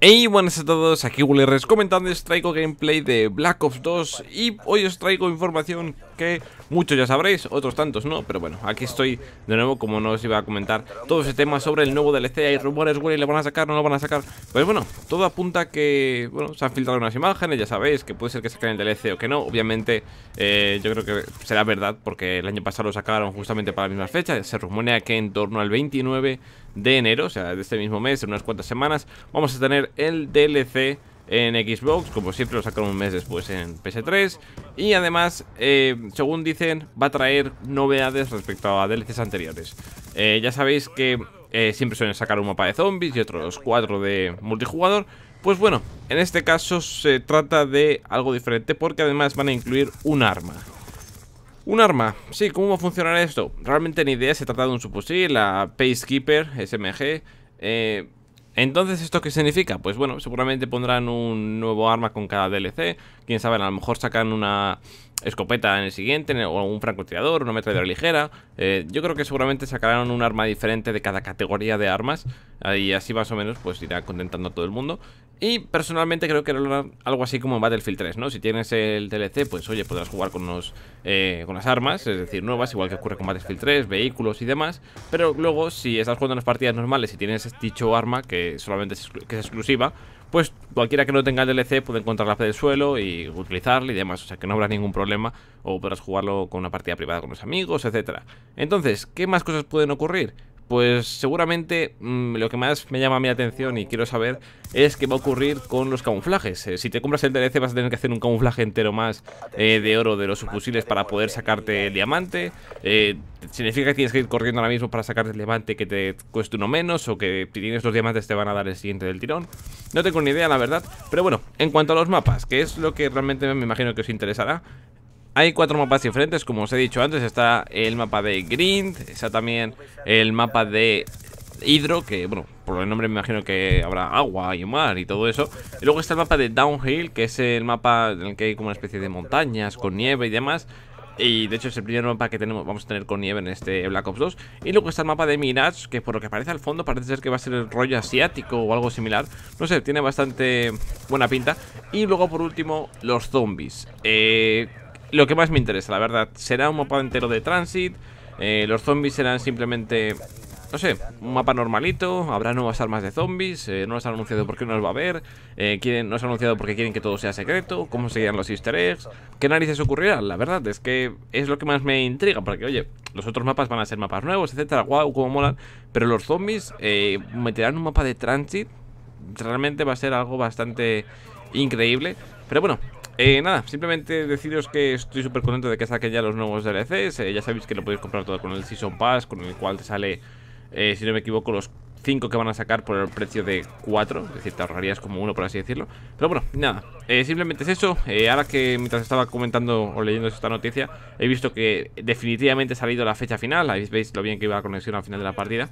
Hey, buenas a todos, aquí Willyres comentando, os traigo gameplay de Black Ops 2 y hoy os traigo información que muchos ya sabréis, otros tantos no, pero bueno, aquí estoy de nuevo como no os iba a comentar todo ese tema sobre el nuevo DLC, hay rumores, Willy, le van a sacar, o no lo van a sacar, pues bueno, todo apunta que, bueno, se han filtrado unas imágenes, ya sabéis, que puede ser que saquen el DLC o que no, obviamente eh, yo creo que será verdad porque el año pasado lo sacaron justamente para la misma fecha, se rumorea que en torno al 29 de enero, o sea, de este mismo mes, en unas cuantas semanas, vamos a tener el DLC en Xbox, como siempre lo sacaron un mes después en PS3 y además, eh, según dicen, va a traer novedades respecto a DLCs anteriores. Eh, ya sabéis que eh, siempre suelen sacar un mapa de zombies y otros cuatro de multijugador. Pues bueno, en este caso se trata de algo diferente porque además van a incluir un arma. Un arma, sí, ¿cómo va a funcionar esto? Realmente ni idea, se trata de un subfusil, la Pacekeeper SMG eh, Entonces, ¿esto qué significa? Pues bueno, seguramente pondrán un nuevo arma con cada DLC Quién sabe, a lo mejor sacan una escopeta en el siguiente, o un francotirador, una metralladora ligera. Eh, yo creo que seguramente sacarán un arma diferente de cada categoría de armas. Y así más o menos pues irá contentando a todo el mundo. Y personalmente creo que era algo así como en Battlefield 3, ¿no? Si tienes el DLC, pues oye, podrás jugar con, unos, eh, con las armas, es decir, nuevas, igual que ocurre con Battlefield 3, vehículos y demás. Pero luego, si estás jugando en las partidas normales y tienes dicho arma, que solamente que es exclusiva, pues cualquiera que no tenga el DLC puede encontrar la fe del suelo y utilizarla y demás. O sea que no habrá ningún problema o podrás jugarlo con una partida privada con los amigos, etc. Entonces, ¿qué más cosas pueden ocurrir? pues seguramente mm, lo que más me llama mi atención y quiero saber es qué va a ocurrir con los camuflajes. Eh, si te compras el DLC vas a tener que hacer un camuflaje entero más eh, de oro de los subfusiles para poder sacarte el diamante. Eh, significa que tienes que ir corriendo ahora mismo para sacarte el diamante que te cueste uno menos o que si tienes los diamantes te van a dar el siguiente del tirón. No tengo ni idea la verdad, pero bueno, en cuanto a los mapas, que es lo que realmente me imagino que os interesará, hay cuatro mapas diferentes, como os he dicho antes, está el mapa de Grind, está también el mapa de Hidro, que bueno, por el nombre me imagino que habrá agua y mar y todo eso. Y luego está el mapa de Downhill, que es el mapa en el que hay como una especie de montañas con nieve y demás. Y de hecho es el primer mapa que tenemos, vamos a tener con nieve en este Black Ops 2 Y luego está el mapa de Mirage, que por lo que parece al fondo parece ser que va a ser el rollo asiático o algo similar No sé, tiene bastante buena pinta Y luego por último, los zombies Eh lo que más me interesa, la verdad. Será un mapa entero de Transit. Eh, los zombies serán simplemente, no sé, un mapa normalito. Habrá nuevas armas de zombies. Eh, no se han anunciado por qué no las va a haber. Eh, quieren, no nos ha anunciado porque quieren que todo sea secreto. Cómo serían los easter eggs. ¿Qué narices ocurrirá? La verdad es que es lo que más me intriga. Porque, oye, los otros mapas van a ser mapas nuevos, etcétera. Guau, cómo molan. Pero los zombies meterán un mapa de Transit. Realmente va a ser algo bastante increíble. Pero bueno, eh, nada, simplemente deciros que estoy súper contento de que saquen ya los nuevos DLCs. Eh, ya sabéis que lo podéis comprar todo con el Season Pass, con el cual te sale, eh, si no me equivoco, los 5 que van a sacar por el precio de 4. Es decir, te ahorrarías como uno, por así decirlo. Pero bueno, nada, simplemente es eso. ahora que mientras estaba comentando o leyendo esta noticia, he visto que definitivamente ha salido la fecha final. Ahí veis lo bien que iba la conexión al final de la partida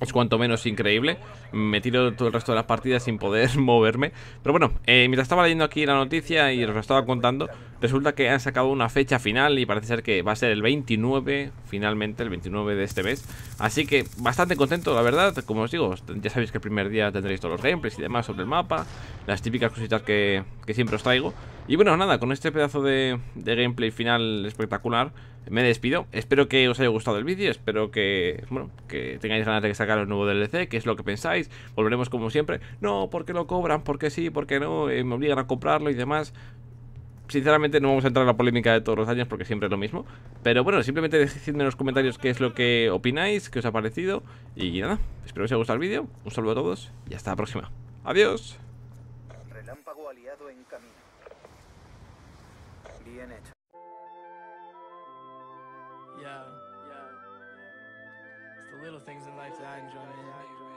es cuanto menos increíble. Me tiro todo el resto de las partidas sin poder moverme. Pero bueno, eh, mientras estaba leyendo aquí la noticia y os lo estaba contando, resulta que han sacado una fecha final y parece ser que va a ser el 29, finalmente, el 29 de este mes. Así que bastante contento, la verdad. Como os digo, ya sabéis que el primer día tendréis todos los gameplays y demás sobre el mapa, las típicas cositas que siempre os traigo. Y bueno, nada, con este pedazo de, gameplay final espectacular me despido. Espero que os haya gustado el vídeo, espero que, bueno, que tengáis ganas de que sacar el nuevo DLC, que es lo que pensáis. Volveremos como siempre. No, porque lo cobran, porque sí, porque no, eh, me obligan a comprarlo y demás sinceramente no vamos a entrar en la polémica de todos los años porque siempre es lo mismo. Pero bueno, simplemente decidme en los comentarios qué es lo que opináis, qué os ha parecido. Y nada, espero que os haya gustado el vídeo. Un saludo a todos y hasta la próxima. Adiós. Relámpago aliado en camino. it. Yeah, yeah. It's the little things in life that I enjoy,